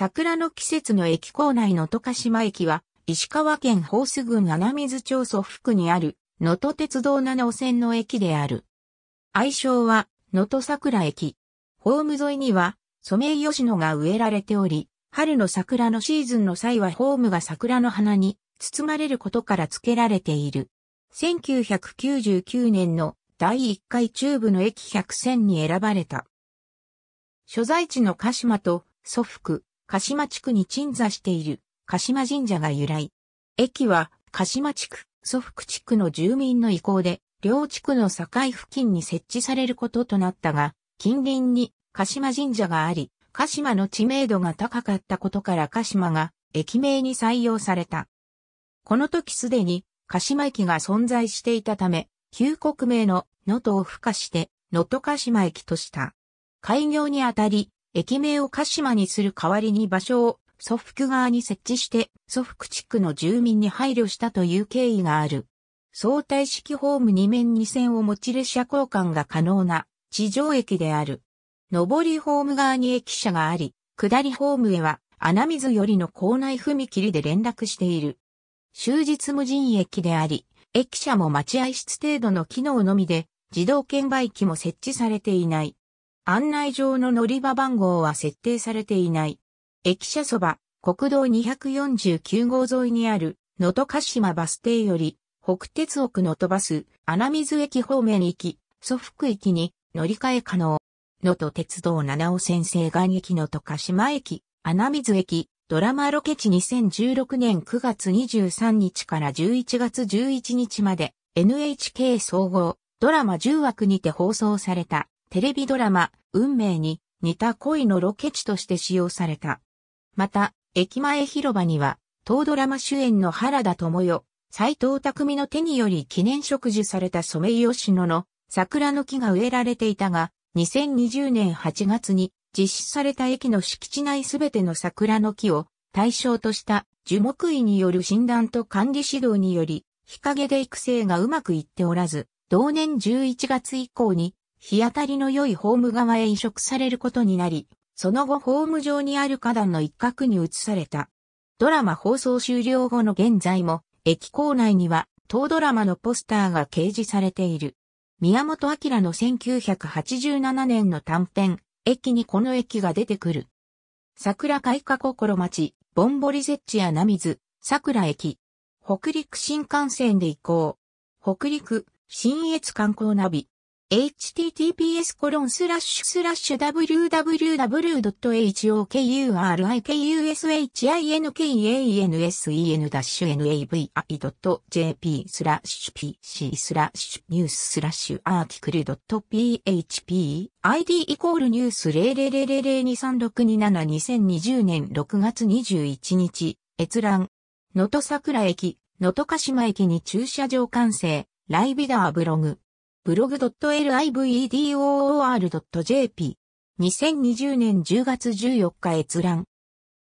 桜の季節の駅構内の十鹿島駅は、石川県ホー郡穴水町祖福にある、能登鉄道七尾線の駅である。愛称は、能登桜駅。ホーム沿いには、ソメイヨシノが植えられており、春の桜のシーズンの際はホームが桜の花に包まれることから付けられている。1999年の第1回中部の駅100選に選ばれた。所在地の鹿島と祖福、鹿島地区に鎮座している鹿島神社が由来。駅は鹿島地区、祖福地区の住民の意向で、両地区の境付近に設置されることとなったが、近隣に鹿島神社があり、鹿島の知名度が高かったことから鹿島が駅名に採用された。この時すでに鹿島駅が存在していたため、旧国名の能登を付加して、能登鹿島駅とした。開業にあたり、駅名を鹿島にする代わりに場所を祖福側に設置して、祖福地区の住民に配慮したという経緯がある。相対式ホーム2面2線を持ち列車交換が可能な地上駅である。上りホーム側に駅舎があり、下りホームへは穴水よりの校内踏切で連絡している。終日無人駅であり、駅舎も待合室程度の機能のみで、自動券売機も設置されていない。案内状の乗り場番号は設定されていない。駅舎そば、国道249号沿いにある、野戸鹿島バス停より、北鉄奥の登バス、穴水駅方面行き、祖福駅に乗り換え可能。野戸鉄道七尾線西岸駅能戸鹿島駅、穴水駅、ドラマロケ地2016年9月23日から11月11日まで NHK 総合ドラマ10枠にて放送されたテレビドラマ、運命に似た恋のロケ地として使用された。また、駅前広場には、当ドラマ主演の原田智代、斎藤匠の手により記念植樹されたソメイヨシノの桜の木が植えられていたが、2020年8月に実施された駅の敷地内すべての桜の木を対象とした樹木医による診断と管理指導により、日陰で育成がうまくいっておらず、同年11月以降に日当たりの良いホーム側へ移植されることになり、その後ホーム上にある花壇の一角に移された。ドラマ放送終了後の現在も、駅構内には当ドラマのポスターが掲示されている。宮本明の1987年の短編、駅にこの駅が出てくる。桜開花心町、ボンボリゼッチやナミズ、桜駅。北陸新幹線で行こう。北陸、新越観光ナビ。https w w w h o k u r i k u s h i n k a n s e n n a v i j p pc n e w s a r t i c l e .php id イコールニュース0000236272020年6月21日閲覧能登桜駅能登鹿島駅に駐車場完成ライビダーブログ blog.livedoor.jp。2020年10月14日閲覧。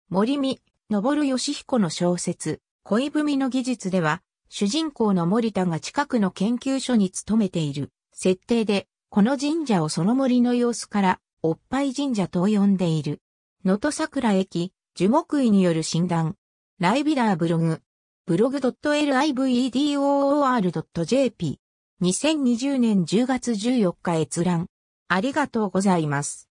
森見、昇義彦の小説、恋文の技術では、主人公の森田が近くの研究所に勤めている設定で、この神社をその森の様子から、おっぱい神社と呼んでいる。能登桜駅、樹木医による診断。ライビダーブログ。ブログ .livedoor.jp 2020年10月14日閲覧。ありがとうございます。